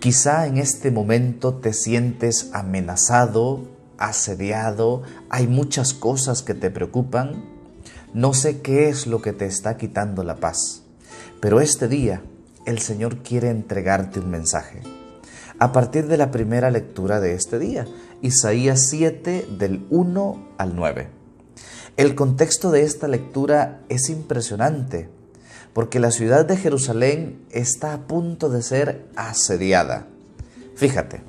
Quizá en este momento te sientes amenazado, asediado, hay muchas cosas que te preocupan. No sé qué es lo que te está quitando la paz, pero este día el Señor quiere entregarte un mensaje. A partir de la primera lectura de este día, Isaías 7 del 1 al 9. El contexto de esta lectura es impresionante, porque la ciudad de Jerusalén está a punto de ser asediada. Fíjate,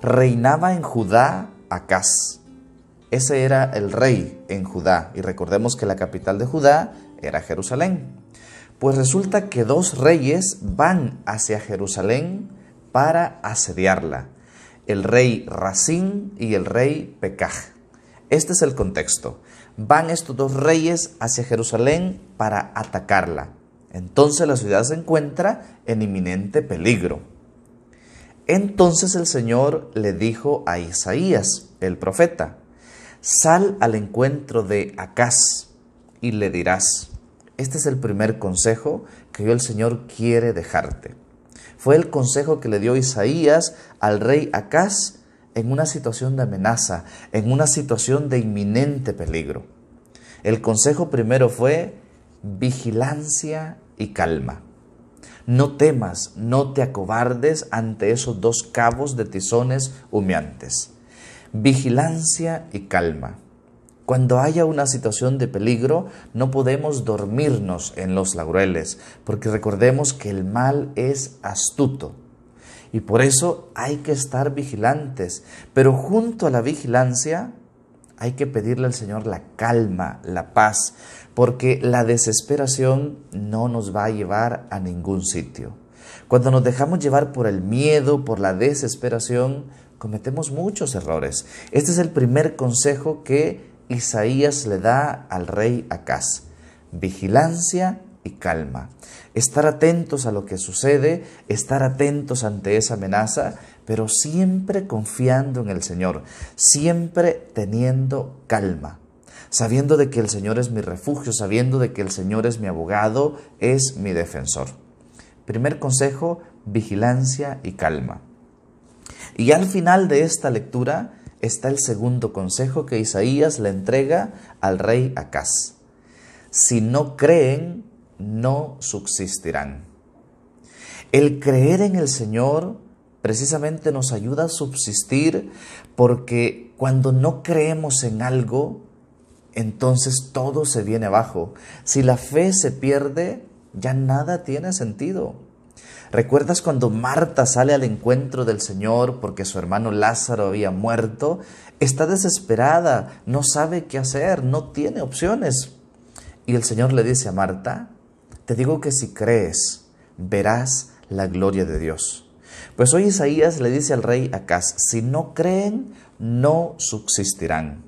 reinaba en Judá Acaz. Ese era el rey en Judá, y recordemos que la capital de Judá era Jerusalén. Pues resulta que dos reyes van hacia Jerusalén para asediarla, el rey Racín y el rey Pekaj. Este es el contexto van estos dos reyes hacia Jerusalén para atacarla. Entonces la ciudad se encuentra en inminente peligro. Entonces el Señor le dijo a Isaías, el profeta, sal al encuentro de Acaz y le dirás, este es el primer consejo que el Señor quiere dejarte. Fue el consejo que le dio Isaías al rey Acaz en una situación de amenaza, en una situación de inminente peligro. El consejo primero fue vigilancia y calma. No temas, no te acobardes ante esos dos cabos de tizones humeantes. Vigilancia y calma. Cuando haya una situación de peligro, no podemos dormirnos en los laureles, porque recordemos que el mal es astuto y por eso hay que estar vigilantes. Pero junto a la vigilancia hay que pedirle al Señor la calma, la paz, porque la desesperación no nos va a llevar a ningún sitio. Cuando nos dejamos llevar por el miedo, por la desesperación, cometemos muchos errores. Este es el primer consejo que Isaías le da al rey Acaz. Vigilancia calma. Estar atentos a lo que sucede, estar atentos ante esa amenaza, pero siempre confiando en el Señor, siempre teniendo calma, sabiendo de que el Señor es mi refugio, sabiendo de que el Señor es mi abogado, es mi defensor. Primer consejo, vigilancia y calma. Y al final de esta lectura está el segundo consejo que Isaías le entrega al rey Acaz. Si no creen, no subsistirán. El creer en el Señor precisamente nos ayuda a subsistir porque cuando no creemos en algo, entonces todo se viene abajo. Si la fe se pierde, ya nada tiene sentido. ¿Recuerdas cuando Marta sale al encuentro del Señor porque su hermano Lázaro había muerto? Está desesperada, no sabe qué hacer, no tiene opciones. Y el Señor le dice a Marta, te digo que si crees, verás la gloria de Dios. Pues hoy Isaías le dice al rey Acaz, si no creen, no subsistirán.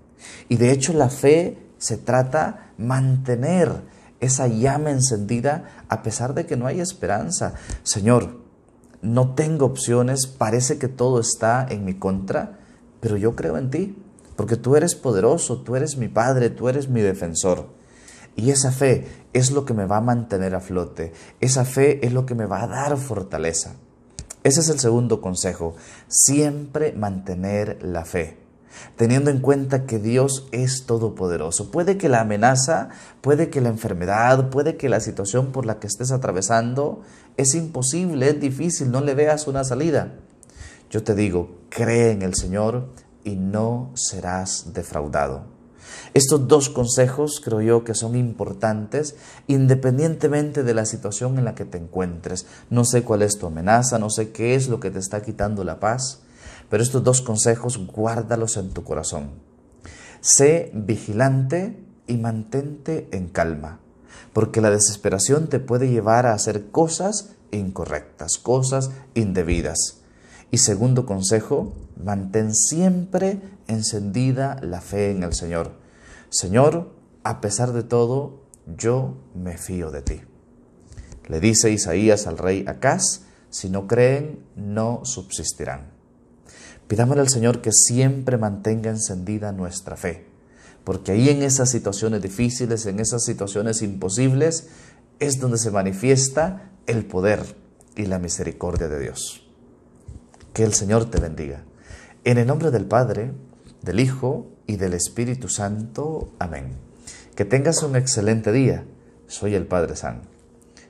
Y de hecho la fe se trata mantener esa llama encendida a pesar de que no hay esperanza. Señor, no tengo opciones, parece que todo está en mi contra, pero yo creo en ti, porque tú eres poderoso, tú eres mi Padre, tú eres mi defensor. Y esa fe es lo que me va a mantener a flote. Esa fe es lo que me va a dar fortaleza. Ese es el segundo consejo. Siempre mantener la fe. Teniendo en cuenta que Dios es todopoderoso. Puede que la amenaza, puede que la enfermedad, puede que la situación por la que estés atravesando es imposible, es difícil, no le veas una salida. Yo te digo, cree en el Señor y no serás defraudado. Estos dos consejos creo yo que son importantes independientemente de la situación en la que te encuentres. No sé cuál es tu amenaza, no sé qué es lo que te está quitando la paz, pero estos dos consejos guárdalos en tu corazón. Sé vigilante y mantente en calma, porque la desesperación te puede llevar a hacer cosas incorrectas, cosas indebidas. Y segundo consejo, mantén siempre encendida la fe en el Señor. Señor, a pesar de todo, yo me fío de ti. Le dice Isaías al rey Acaz, si no creen, no subsistirán. Pidámosle al Señor que siempre mantenga encendida nuestra fe, porque ahí en esas situaciones difíciles, en esas situaciones imposibles, es donde se manifiesta el poder y la misericordia de Dios. Que el Señor te bendiga. En el nombre del Padre, del Hijo y del Espíritu Santo. Amén. Que tengas un excelente día. Soy el Padre San.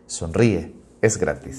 Sonríe, es gratis.